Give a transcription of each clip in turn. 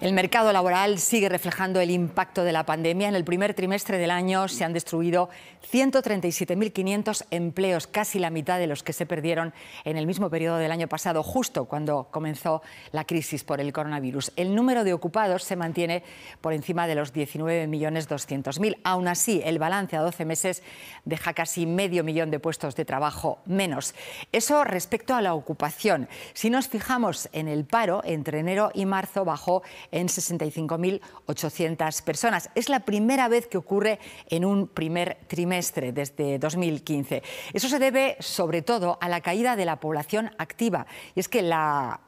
El mercado laboral sigue reflejando el impacto de la pandemia. En el primer trimestre del año se han destruido 137.500 empleos, casi la mitad de los que se perdieron en el mismo periodo del año pasado, justo cuando comenzó la crisis por el coronavirus. El número de ocupados se mantiene por encima de los 19.200.000. Aún así, el balance a 12 meses deja casi medio millón de puestos de trabajo menos. Eso respecto a la ocupación. Si nos fijamos en el paro, entre enero y marzo bajó en 65.800 personas. Es la primera vez que ocurre en un primer trimestre desde 2015. Eso se debe sobre todo a la caída de la población activa. Y es que la,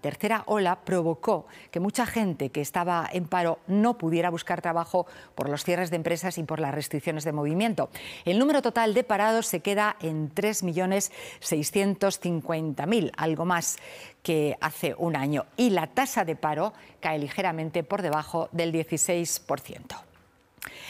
tercera ola provocó que mucha gente que estaba en paro no pudiera buscar trabajo por los cierres de empresas y por las restricciones de movimiento. El número total de parados se queda en 3.650.000, algo más que hace un año y la tasa de paro cae ligeramente por debajo del 16%.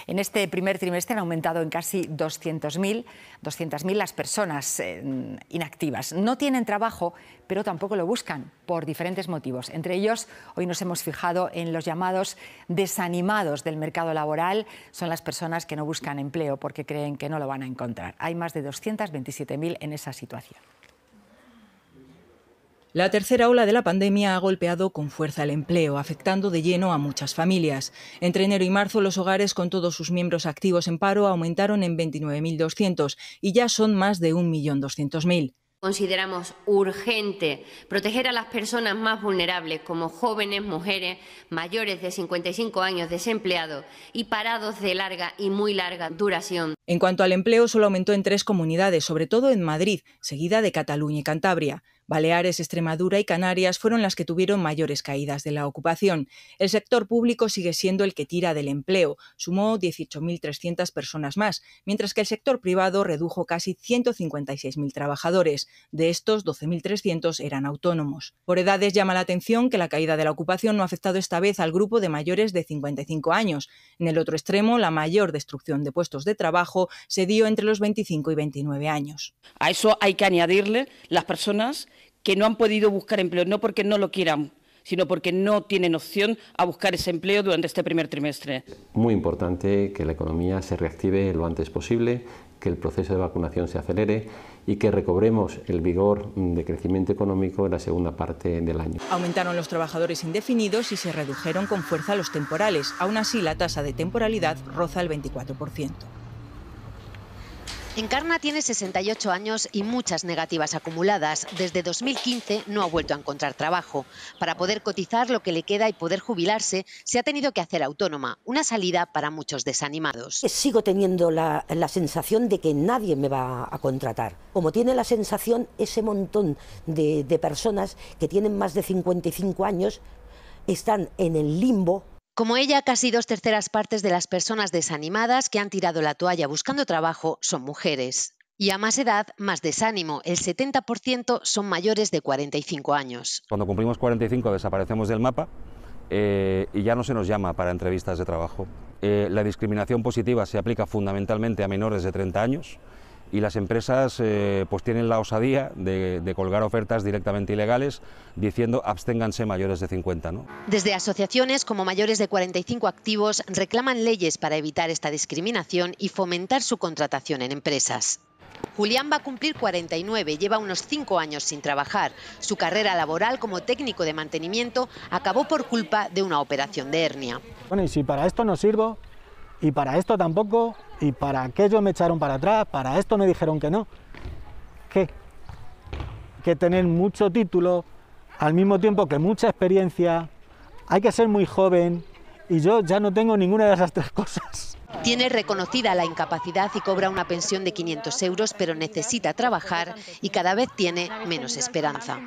En este primer trimestre han aumentado en casi 200.000 200.000 las personas eh, inactivas. No tienen trabajo, pero tampoco lo buscan por diferentes motivos. Entre ellos, hoy nos hemos fijado en los llamados desanimados del mercado laboral. Son las personas que no buscan empleo porque creen que no lo van a encontrar. Hay más de 227.000 en esa situación. La tercera ola de la pandemia ha golpeado con fuerza el empleo, afectando de lleno a muchas familias. Entre enero y marzo, los hogares con todos sus miembros activos en paro aumentaron en 29.200 y ya son más de 1.200.000. Consideramos urgente proteger a las personas más vulnerables, como jóvenes, mujeres, mayores de 55 años, desempleados y parados de larga y muy larga duración. En cuanto al empleo, solo aumentó en tres comunidades, sobre todo en Madrid, seguida de Cataluña y Cantabria. Baleares, Extremadura y Canarias fueron las que tuvieron mayores caídas de la ocupación. El sector público sigue siendo el que tira del empleo, sumó 18.300 personas más, mientras que el sector privado redujo casi 156.000 trabajadores. De estos, 12.300 eran autónomos. Por edades llama la atención que la caída de la ocupación no ha afectado esta vez al grupo de mayores de 55 años. En el otro extremo, la mayor destrucción de puestos de trabajo se dio entre los 25 y 29 años. A eso hay que añadirle las personas que no han podido buscar empleo, no porque no lo quieran, sino porque no tienen opción a buscar ese empleo durante este primer trimestre. Muy importante que la economía se reactive lo antes posible, que el proceso de vacunación se acelere y que recobremos el vigor de crecimiento económico en la segunda parte del año. Aumentaron los trabajadores indefinidos y se redujeron con fuerza los temporales. Aún así, la tasa de temporalidad roza el 24%. Encarna tiene 68 años y muchas negativas acumuladas. Desde 2015 no ha vuelto a encontrar trabajo. Para poder cotizar lo que le queda y poder jubilarse, se ha tenido que hacer autónoma, una salida para muchos desanimados. Eh, sigo teniendo la, sensación de que nadie me va a contratar. Como tiene la sensación ese montón de, de personas que tienen más de 55 años, están en el limbo como ella, casi dos terceras partes de las personas desanimadas que han tirado la toalla buscando trabajo son mujeres. Y a más edad, más desánimo. El 70% son mayores de 45 años. Cuando cumplimos 45 desaparecemos del mapa eh, y ya no se nos llama para entrevistas de trabajo. Eh, la discriminación positiva se aplica fundamentalmente a menores de 30 años y las empresas eh, pues tienen la osadía de, colgar ofertas directamente ilegales diciendo absténganse mayores de 50. Desde asociaciones como mayores de 45 activos reclaman leyes para evitar esta discriminación y fomentar su contratación en empresas. Julián va a cumplir 49, lleva unos 5 años sin trabajar. Su carrera laboral como técnico de mantenimiento acabó por culpa de una operación de hernia. Bueno, y si para esto no sirvo, y para esto tampoco, y para aquello me echaron para atrás, para esto me dijeron que no. ¿Qué? Que tener mucho título, al mismo tiempo que mucha experiencia, hay que ser muy joven, y yo ya no tengo ninguna de esas tres cosas. Tiene reconocida la incapacidad y cobra una pensión de 500 euros, pero necesita trabajar y cada vez tiene menos esperanza.